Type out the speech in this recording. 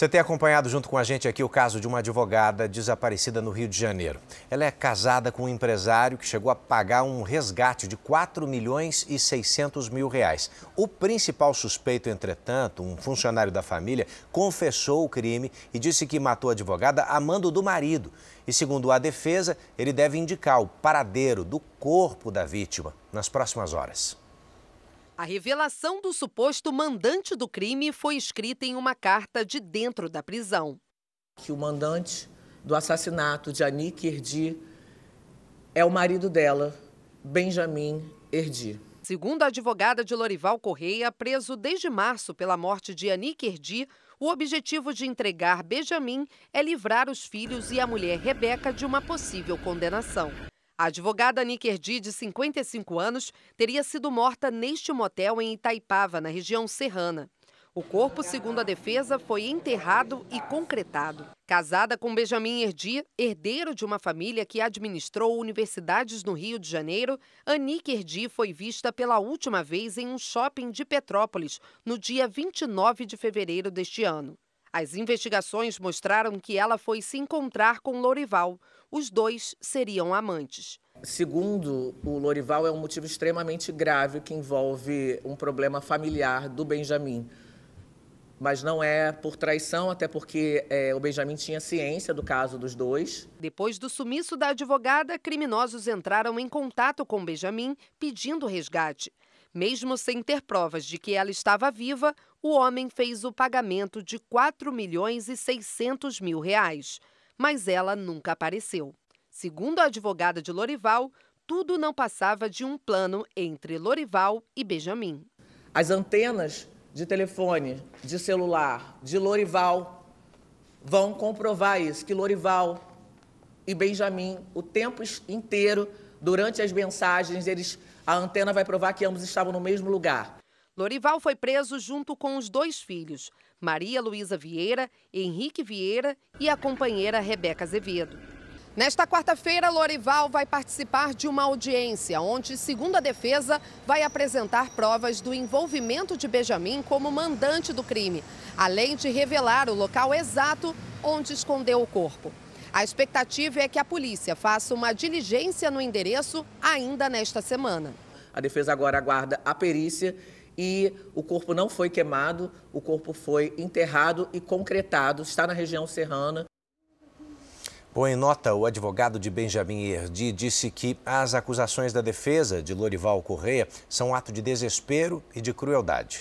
Você tem acompanhado junto com a gente aqui o caso de uma advogada desaparecida no Rio de Janeiro. Ela é casada com um empresário que chegou a pagar um resgate de 4 milhões e 600 mil reais. O principal suspeito, entretanto, um funcionário da família, confessou o crime e disse que matou a advogada a mando do marido. E segundo a defesa, ele deve indicar o paradeiro do corpo da vítima nas próximas horas. A revelação do suposto mandante do crime foi escrita em uma carta de dentro da prisão. Que o mandante do assassinato de Anique Erdi é o marido dela, Benjamin Erdi. Segundo a advogada de Lorival Correia, preso desde março pela morte de Anique Erdi, o objetivo de entregar Benjamin é livrar os filhos e a mulher Rebeca de uma possível condenação. A advogada Nikerdi, de 55 anos, teria sido morta neste motel em Itaipava, na região serrana. O corpo, segundo a defesa, foi enterrado e concretado. Casada com Benjamin Herdi, herdeiro de uma família que administrou universidades no Rio de Janeiro, Anique Herdi foi vista pela última vez em um shopping de Petrópolis, no dia 29 de fevereiro deste ano. As investigações mostraram que ela foi se encontrar com Lorival. Os dois seriam amantes. Segundo o Lorival, é um motivo extremamente grave que envolve um problema familiar do Benjamin mas não é por traição, até porque é, o Benjamin tinha ciência do caso dos dois. Depois do sumiço da advogada, criminosos entraram em contato com Benjamin pedindo resgate. Mesmo sem ter provas de que ela estava viva, o homem fez o pagamento de 4 milhões e 600 mil reais, mas ela nunca apareceu. Segundo a advogada de Lorival, tudo não passava de um plano entre Lorival e Benjamin. As antenas de telefone, de celular de Lorival vão comprovar isso, que Lorival e Benjamin o tempo inteiro Durante as mensagens, eles, a antena vai provar que ambos estavam no mesmo lugar. Lorival foi preso junto com os dois filhos, Maria Luísa Vieira, Henrique Vieira e a companheira Rebeca Azevedo. Nesta quarta-feira, Lorival vai participar de uma audiência onde, segundo a defesa, vai apresentar provas do envolvimento de Benjamin como mandante do crime, além de revelar o local exato onde escondeu o corpo. A expectativa é que a polícia faça uma diligência no endereço ainda nesta semana. A defesa agora aguarda a perícia e o corpo não foi queimado, o corpo foi enterrado e concretado, está na região serrana. Bom, em nota, o advogado de Benjamin Erdi disse que as acusações da defesa de Lorival Correia são ato de desespero e de crueldade.